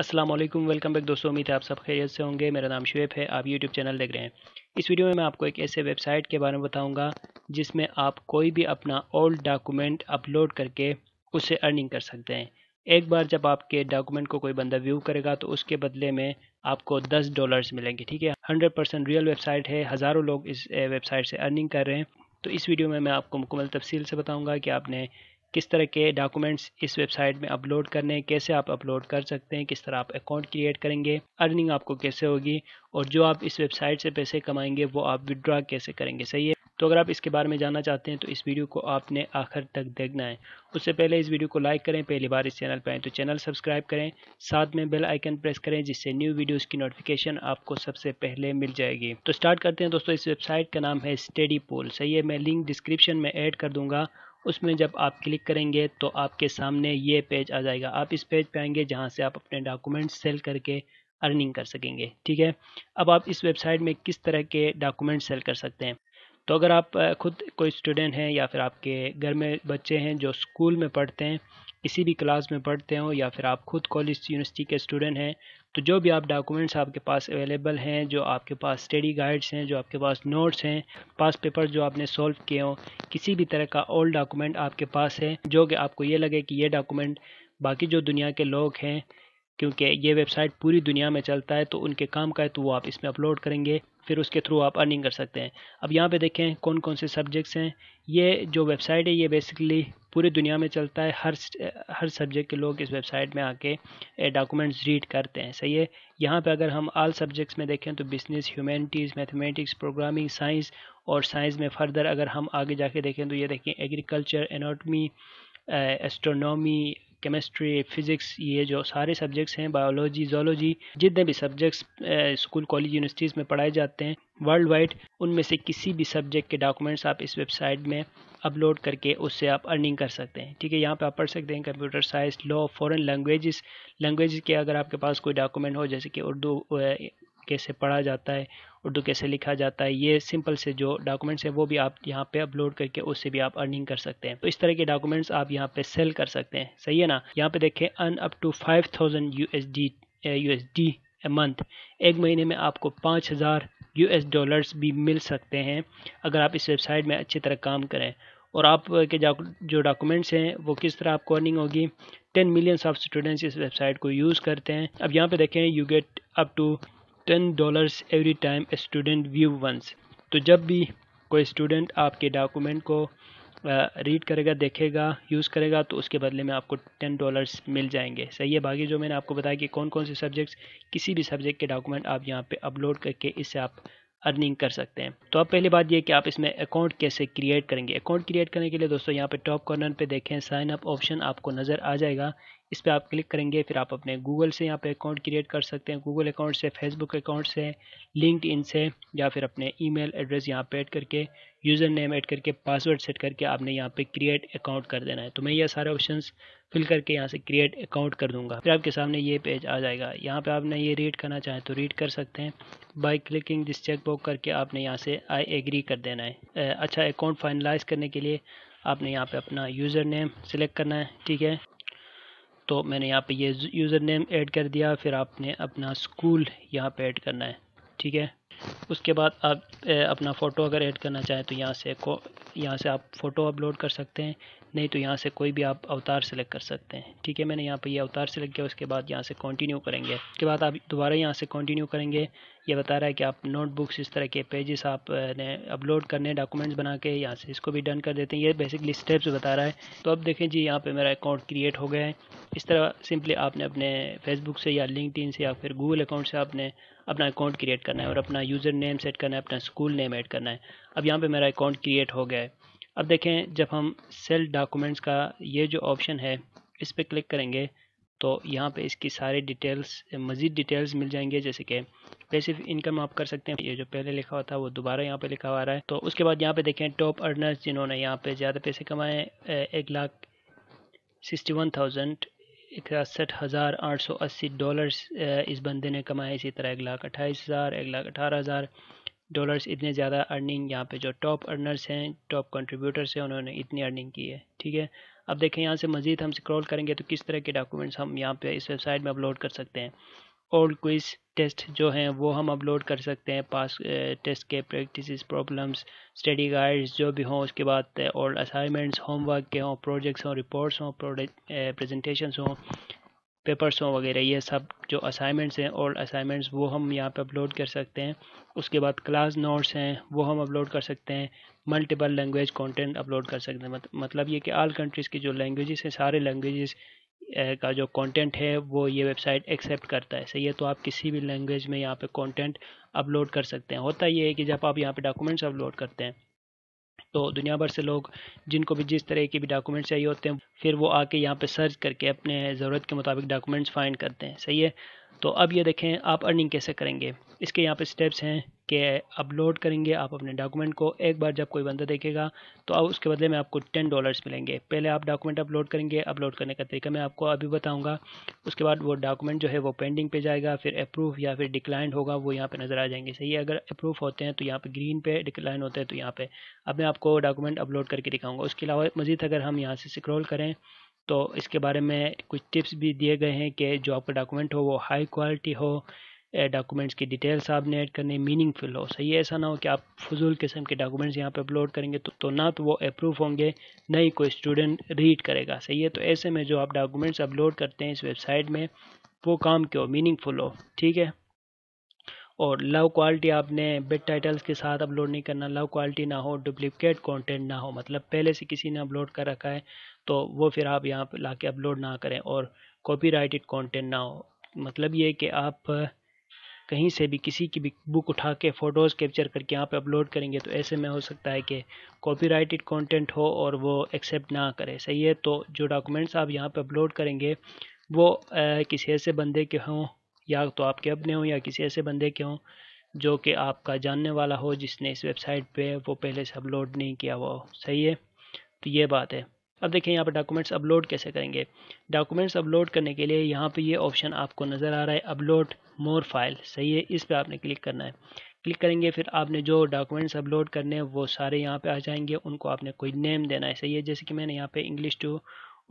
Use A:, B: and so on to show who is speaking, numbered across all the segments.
A: अस्सलाम वालेकुम welcome back दोस्तों उम्मीद है आप सब खैरियत से होंगे मेरा नाम शुएब है आप यूट्यूब चैनल देख रहे हैं इस वीडियो में मैं आपको एक ऐसे वेबसाइट के बारे में बताऊंगा जिसमें आप कोई भी अपना ओल्ड डॉक्यूमेंट अपलोड करके उससे अर्निंग कर सकते हैं एक बार जब आपके डॉक्यूमेंट को कोई बंदा व्यू करेगा तो उसके बदले में आपको दस डॉलर्स मिलेंगे ठीक है हंड्रेड परसेंट रियल वेबसाइट है हज़ारों लोग इस वेबसाइट से अर्निंग कर रहे हैं तो इस वीडियो में मैं आपको मुकम्मल तफसील से बताऊँगा कि आपने किस तरह के डॉक्यूमेंट्स इस वेबसाइट में अपलोड करने हैं कैसे आप अपलोड कर सकते हैं किस तरह आप अकाउंट क्रिएट करेंगे अर्निंग आपको कैसे होगी और जो आप इस वेबसाइट से पैसे कमाएंगे वो आप विदड्रा कैसे करेंगे सही है तो अगर आप इसके बारे में जानना चाहते हैं तो इस वीडियो को आपने आखिर तक देखना है उससे पहले इस वीडियो को लाइक करें पहली बार इस चैनल पर आए तो चैनल सब्सक्राइब करें साथ में बेल आइकन प्रेस करें जिससे न्यू वीडियोस की नोटिफिकेशन आपको सबसे पहले मिल जाएगी तो स्टार्ट करते हैं दोस्तों इस वेबसाइट का नाम है स्टडी पोल सही है मैं लिंक डिस्क्रिप्शन में ऐड कर दूंगा उसमें जब आप क्लिक करेंगे तो आपके सामने ये पेज आ जाएगा आप इस पेज पे आएंगे जहाँ से आप अपने डॉक्यूमेंट्स सेल करके अर्निंग कर सकेंगे ठीक है अब आप इस वेबसाइट में किस तरह के डॉक्यूमेंट सेल कर सकते हैं तो अगर आप खुद कोई स्टूडेंट हैं या फिर आपके घर में बच्चे हैं जो स्कूल में पढ़ते हैं किसी भी क्लास में पढ़ते हो या फिर आप खुद कॉलेज यूनिवर्सिटी के स्टूडेंट हैं तो जो भी आप डॉक्यूमेंट्स आपके पास अवेलेबल हैं जो आपके पास स्टडी गाइड्स हैं जो आपके पास नोट्स हैं पास पेपर जो आपने सॉल्व किए हों किसी भी तरह का ओल्ड डॉक्यूमेंट आपके पास है जो कि आपको ये लगे कि ये डॉक्यूमेंट बाकी जो दुनिया के लोग हैं क्योंकि ये वेबसाइट पूरी दुनिया में चलता है तो उनके काम का है तो वो आप इसमें अपलोड करेंगे फिर उसके थ्रू आप अर्निंग कर सकते हैं अब यहाँ पे देखें कौन कौन से सब्जेक्ट्स हैं ये जो वेबसाइट है ये बेसिकली पूरी दुनिया में चलता है हर हर सब्जेक्ट के लोग इस वेबसाइट में आके डॉक्यूमेंट्स रीड करते हैं सही है यहाँ पे अगर हम आल सब्जेक्ट्स में देखें तो business humanities mathematics programming science और साइंस में फर्दर अगर हम आगे जाके देखें तो ये देखें agriculture anatomy astronomy chemistry physics ये जो सारे सब्जेक्ट्स हैं बायोलॉजी जोलॉजी जितने भी सब्जेक्ट्स स्कूल कॉलेज यूनिवर्सिटीज़ में पढ़ाए जाते हैं वर्ल्ड वाइड उनमें से किसी भी सब्जेक्ट के डॉक्यूमेंट्स आप इस वेबसाइट में अपलोड करके उससे आप अर्निंग कर सकते हैं ठीक है यहाँ पे आप पढ़ सकते हैं computer science law foreign languages language के अगर आपके पास कोई डॉक्यूमेंट हो जैसे कि उर्दू कैसे पढ़ा जाता है उर्दू कैसे लिखा जाता है ये सिंपल से जो डॉक्यूमेंट्स है वो भी आप यहाँ पे अपलोड करके उससे भी आप अर्निंग कर सकते हैं तो इस तरह के डॉक्यूमेंट्स आप यहाँ पे सेल कर सकते हैं सही है ना यहाँ पे देखें earn up to five thousand U S D U S D a month एक महीने में आपको पाँच हज़ार यू एस डॉलर्स भी मिल सकते हैं अगर आप इस वेबसाइट में अच्छी तरह काम करें और आप के जो डॉक्यूमेंट्स हैं वो किस तरह आपको अर्निंग होगी टेन मिलियंस ऑफ स्टूडेंट्स इस वेबसाइट को यूज़ करते हैं अब यहाँ पे देखें you get up to ten dollars every time student view once तो जब भी कोई स्टूडेंट आपके डॉक्यूमेंट को रीड करेगा देखेगा यूज़ करेगा तो उसके बदले में आपको टेन डॉलर्स मिल जाएंगे सही है बाकी जो मैंने आपको बताया कि कौन कौन से सब्जेक्ट्स किसी भी सब्जेक्ट के डॉक्यूमेंट आप यहाँ पे अपलोड करके इससे आप अर्निंग कर सकते हैं तो अब पहली बात यह कि आप इसमें अकाउंट कैसे क्रिएट करेंगे अकाउंट क्रिएट करने के लिए दोस्तों यहाँ पे टॉप कॉर्नर पे देखें साइन अप ऑप्शन आपको नज़र आ जाएगा इस पर आप क्लिक करेंगे फिर आप अपने गूगल से यहाँ पे अकाउंट क्रिएट कर सकते हैं गूगल अकाउंट से फेसबुक अकाउंट से लिंकड इन से या फिर अपने ई एड्रेस यहाँ पर ऐड करके यूज़र नेम ऐड करके पासवर्ड सेट करके आपने यहाँ पर क्रिएट अकाउंट कर देना है तो मैं ये सारे ऑप्शन फिल करके यहाँ से क्रिएट अकाउंट कर दूंगा फिर आपके सामने ये पेज आ जाएगा यहाँ पे आपने ये रीड करना चाहे तो रीड कर सकते हैं by clicking this check box करके आपने यहाँ से आई एग्री कर देना है अच्छा अकाउंट फाइनलाइज करने के लिए आपने यहाँ पे अपना यूज़र नेम सिलेक्ट करना है ठीक है तो मैंने यहाँ पर ये यूज़र नेम ऐड कर दिया फिर आपने अपना स्कूल यहाँ पर ऐड करना है ठीक है उसके बाद आप अपना फ़ोटो अगर ऐड करना चाहें तो यहाँ से को यहाँ से आप फ़ोटो अपलोड कर सकते हैं नहीं तो यहाँ से कोई भी आप अवतार सेलेक्ट कर सकते हैं ठीक है मैंने यहाँ पर ये यह अवतार सेलेक्ट किया उसके बाद यहाँ से कंटिन्यू करेंगे उसके बाद आप दोबारा यहाँ से कंटिन्यू करेंगे ये बता रहा है कि आप नोटबुक्स इस तरह के पेजेस आप ने अपलोड करने डॉक्यूमेंट्स बना के यहाँ से इसको भी डन कर देते हैं ये बेसिकली स्टेप्स बता रहा है तो अब देखें जी यहाँ पर मेरा अकाउंट क्रिएट हो गया है इस तरह सिंपली आपने अपने फेसबुक से या लिंकड से या फिर गूगल अकाउंट से आपने अपना अकाउंट क्रिएट करना है और अपना है यूज़र नेम सेट करना है अपना स्कूल नेम ऐड करना है अब यहाँ पे मेरा अकाउंट क्रिएट हो गया है अब देखें जब हम सेल डॉक्यूमेंट्स का ये जो ऑप्शन है इस पर क्लिक करेंगे तो यहाँ पे इसकी सारी डिटेल्स मज़ीद डिटेल्स मिल जाएंगे जैसे कि पैसिव इनकम आप कर सकते हैं ये जो पहले लिखा हुआ था वो दोबारा यहाँ पे लिखा हुआ रहा है तो उसके बाद यहाँ पे देखें टॉप अर्नर्स जिन्होंने यहाँ पे ज़्यादा पैसे कमाए एक लाख सिक्सटी वन थाउजेंड इकसठ हज़ार आठ सौ अस्सी डॉलर्स इस बंदे ने कमाए इसी तरह एक लाख अट्ठाईस हज़ार एक लाख अठारह हज़ार डॉलर्स इतने ज़्यादा अर्निंग यहाँ पे जो टॉप अर्नर्स हैं टॉप कंट्रीब्यूटर्स हैं उन्होंने इतनी अर्निंग की है ठीक है अब देखें यहाँ से मज़ीद हम स्क्रॉल करेंगे तो किस तरह के डॉक्यूमेंट्स हम यहाँ पे इस वेबसाइट में अपलोड कर सकते हैं ओल्ड क्विज़ टेस्ट जो हैं वो हम अपलोड कर सकते हैं पास टेस्ट के प्रैक्टिस प्रॉब्लम्स स्टडी गाइड्स जो भी हों उसके बाद और असाइनमेंट्स होमवर्क के हों प्रोजेक्ट्स हों रिपोर्ट्स हों प्रजेंटेशन हों पेपर्स हों वगैरह ये सब जो असाइनमेंट्स हैं और असाइनमेंट्स वो हम यहाँ पे अपलोड कर सकते हैं उसके बाद क्लास नोट्स हैं वो हम अपलोड कर सकते हैं मल्टीपल लैंग्वेज कंटेंट अपलोड कर सकते हैं मत, मतलब ये कि आल कंट्रीज़ की जो लैंग्वेजेस हैं सारे लैंग्वेजेस का जो कंटेंट है वो ये वेबसाइट एक्सेप्ट करता है सही है तो आप किसी भी लैंग्वेज में यहाँ पे कंटेंट अपलोड कर सकते हैं होता ये है कि जब आप यहाँ पे डॉक्यूमेंट्स अपलोड करते हैं तो दुनिया भर से लोग जिनको भी जिस तरह के भी डॉक्यूमेंट्स चाहिए होते हैं फिर वो आके यहाँ पर सर्च करके अपने ज़रूरत के मुताबिक डॉक्यूमेंट्स फाइंड करते हैं सही है तो अब ये देखें आप अर्निंग कैसे करेंगे इसके यहाँ पे स्टेप्स हैं कि अपलोड करेंगे आप अपने डॉक्यूमेंट को एक बार जब कोई बंदा देखेगा तो अब उसके बदले में आपको टेन डॉलर्स मिलेंगे पहले आप डॉक्यूमेंट अपलोड करेंगे अपलोड करने का तरीका मैं आपको अभी बताऊंगा उसके बाद वो डॉक्यूमेंट जो है वो पेंडिंग पे जाएगा फिर अप्रूव या फिर डिक्लाइन होगा वो यहाँ पर नज़र आ जाएंगे सही है अगर अप्रूव होते हैं तो यहाँ पर ग्रीन पे डिक्लाइन होते हैं तो यहाँ पर अब मैं आपको डॉक्यूमेंट अपलोड करके दिखाऊँगा उसके अलावा मज़ीद अगर हम यहाँ से स्क्रॉल करें तो इसके बारे में कुछ टिप्स भी दिए गए हैं कि जो आपका डॉक्यूमेंट हो वो हाई क्वालिटी हो डॉक्यूमेंट्स की डिटेल्स आपने ऐड करनी मीनिंगफुल हो सही ऐसा ना हो कि आप फजूल किस्म के डॉक्यूमेंट्स यहाँ पे अपलोड करेंगे तो, तो ना तो वो अप्रूव होंगे ना ही कोई स्टूडेंट रीड करेगा सही है तो ऐसे में जो आप डॉक्यूमेंट्स अपलोड करते हैं इस वेबसाइट में वो काम के हो मीनिंगफुल हो ठीक है और लव क्वालिटी आपने बिट टाइटल्स के साथ अपलोड नहीं करना लव क्वालिटी ना हो डुप्लीकेट कंटेंट ना हो मतलब पहले से किसी ने अपलोड कर रखा है तो वो फिर आप यहाँ पर ला अपलोड ना करें और कॉपीराइटेड कंटेंट ना हो मतलब ये कि आप कहीं से भी किसी की भी बुक उठा के फ़ोटोज़ कैप्चर करके यहाँ पे अपलोड करेंगे तो ऐसे में हो सकता है कि कॉपीराइटेड कंटेंट हो और वो एक्सेप्ट ना करे सही है तो जो डॉक्यूमेंट्स आप यहाँ पे अपलोड करेंगे वो आ, किसी ऐसे बंदे के हों या तो आपके अपने हों या किसी ऐसे बंदे के हों जो कि आपका जानने वाला हो जिसने इस वेबसाइट पे वो पहले से अपलोड नहीं किया हुआ हो सही है तो ये बात है अब देखें यहाँ पर डॉक्यूमेंट्स अपलोड कैसे करेंगे डॉक्यूमेंट्स अपलोड करने के लिए यहाँ पे ये ऑप्शन आपको नज़र आ रहा है अपलोड मोर फाइल सही है इस पर आपने क्लिक करना है क्लिक करेंगे फिर आपने जो डॉक्यूमेंट्स अपलोड करने हैं वो सारे यहाँ पे आ जाएंगे उनको आपने कोई नेम देना है सही है जैसे कि मैंने यहाँ पे इंग्लिश टू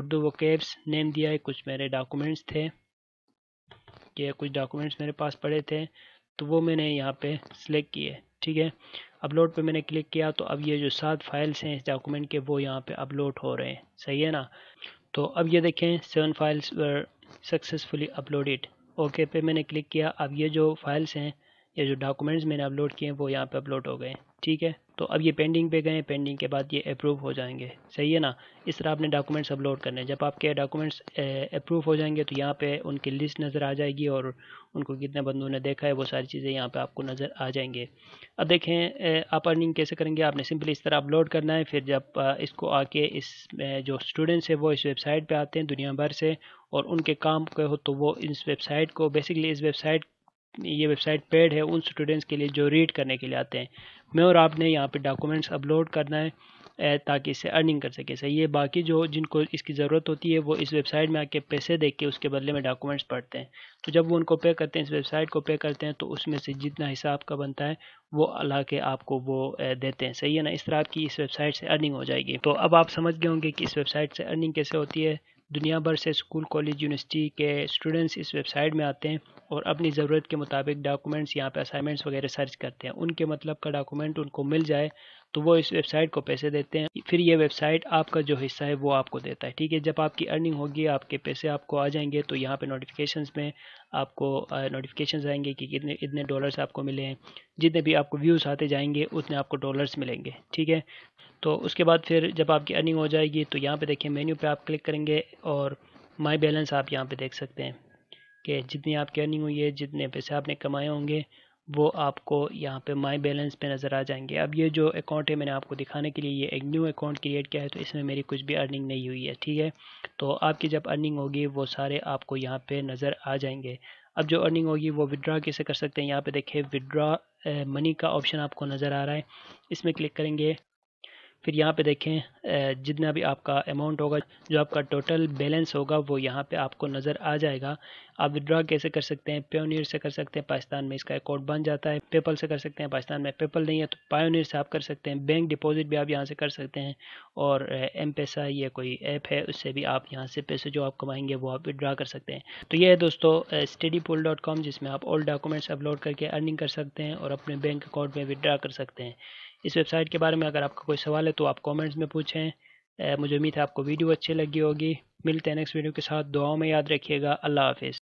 A: उर्दू वो नेम दिया है कुछ मेरे डॉक्यूमेंट्स थे किया कुछ डॉक्यूमेंट्स मेरे पास पड़े थे तो वो मैंने यहाँ पे सिलेक्ट किए ठीक है अपलोड पे मैंने क्लिक किया तो अब ये जो सात फाइल्स हैं इस डॉक्यूमेंट के वो यहाँ पे अपलोड हो रहे हैं सही है ना तो अब ये देखें seven files were successfully uploaded okay पे मैंने क्लिक किया अब ये जो फाइल्स हैं ये जो डॉक्यूमेंट्स मैंने अपलोड किए हैं वो यहाँ पर अपलोड हो गए ठीक है तो अब ये पेंडिंग पे गए पेंडिंग के बाद ये अप्रूव हो जाएंगे सही है ना इस तरह आपने डॉक्यूमेंट्स अपलोड करने जब आपके डॉक्यूमेंट्स अप्रूव हो जाएंगे तो यहाँ पे उनकी लिस्ट नज़र आ जाएगी और उनको कितने बंदों ने देखा है वो सारी चीज़ें यहाँ पे आपको नज़र आ जाएंगे अब देखें आप अर्निंग कैसे करेंगे आपने सिंपली इस तरह अपलोड करना है फिर जब इसको आके इस जो स्टूडेंट्स है वो इस वेबसाइट पर आते हैं दुनिया भर से और उनके काम के हो तो वो इस वेबसाइट को बेसिकली इस वेबसाइट ये वेबसाइट पेड है उन स्टूडेंट्स के लिए जो रीड करने के लिए आते हैं मैं और आपने यहाँ पे डॉक्यूमेंट्स अपलोड करना है ताकि इससे अर्निंग कर सके सही है बाकी जो जिनको इसकी ज़रूरत होती है वो इस वेबसाइट में आके पैसे दे के उसके बदले में डॉक्यूमेंट्स पढ़ते हैं तो जब वो उनको पे करते हैं इस वेबसाइट को पे करते हैं तो उसमें से जितना हिस्सा आपका बनता है वो ला के आपको वो देते हैं सही है ना इस तरह आपकी इस वेबसाइट से अर्निंग हो जाएगी तो अब आप समझ गए होंगे कि इस वेबसाइट से अर्निंग कैसे होती है दुनिया भर से स्कूल कॉलेज यूनिवर्सिटी के स्टूडेंट्स इस वेबसाइट में आते हैं और अपनी ज़रूरत के मुताबिक डॉक्यूमेंट्स यहाँ पे असाइनमेंट्स वगैरह सर्च करते हैं उनके मतलब का डॉक्यूमेंट उनको मिल जाए तो वो इस वेबसाइट को पैसे देते हैं फिर ये वेबसाइट आपका जो हिस्सा है वो आपको देता है ठीक है जब आपकी अर्निंग होगी आपके पैसे आपको आ जाएंगे तो यहाँ पे नोटिफिकेशन में आपको नोटिफिकेशन आएंगे कि कितने इतने डॉलर्स आपको मिले हैं जितने भी आपको व्यूज़ आते जाएंगे उतने आपको डॉलर्स मिलेंगे ठीक है तो उसके बाद फिर जब आपकी अर्निंग हो जाएगी तो यहाँ पर देखिए मेन्यू पर आप क्लिक करेंगे और माई बैलेंस आप यहाँ पर देख सकते हैं कि जितनी आपकी अर्निंग हुई है जितने पैसे आपने कमाए होंगे वो आपको यहाँ पे माय बैलेंस पे नज़र आ जाएंगे अब ये जो अकाउंट है मैंने आपको दिखाने के लिए ये एक न्यू अकाउंट क्रिएट किया है तो इसमें मेरी कुछ भी अर्निंग नहीं हुई है ठीक है तो आपकी जब अर्निंग होगी वो सारे आपको यहाँ पे नज़र आ जाएंगे अब जो अर्निंग होगी वो विदड्रा कैसे कर सकते हैं यहाँ पे देखिए विदड्रा मनी eh, का ऑप्शन आपको नज़र आ रहा है इसमें क्लिक करेंगे फिर यहाँ पे देखें जितना भी आपका अमाउंट होगा जो आपका टोटल बैलेंस होगा वो यहाँ पे आपको नज़र आ जाएगा आप विड्रॉ कैसे कर सकते हैं प्योनियर से कर सकते हैं पाकिस्तान में इसका अकाउंट बन जाता है पेपल से कर सकते हैं पाकिस्तान में पेपल नहीं है तो पायोनियर से आप कर सकते हैं बैंक डिपॉजिट भी आप यहाँ से कर सकते हैं और एम पैसा ये कोई ऐप है उससे भी आप यहाँ से पैसे जो आप कमाएंगे वो आप विद्रा कर सकते हैं तो ये है दोस्तों स्टडी पोल डॉट कॉम जिसमें आप ऑल डॉक्यूमेंट्स अपलोड करके अर्निंग कर सकते हैं और अपने बैंक अकाउंट में विड्रा कर सकते हैं इस वेबसाइट के बारे में अगर आपका कोई सवाल है तो आप कमेंट्स में पूछें मुझे उम्मीद है आपको वीडियो अच्छी लगी होगी मिलते हैं नेक्स्ट वीडियो के साथ दुआओं में याद रखिएगा अल्लाह हाफिज़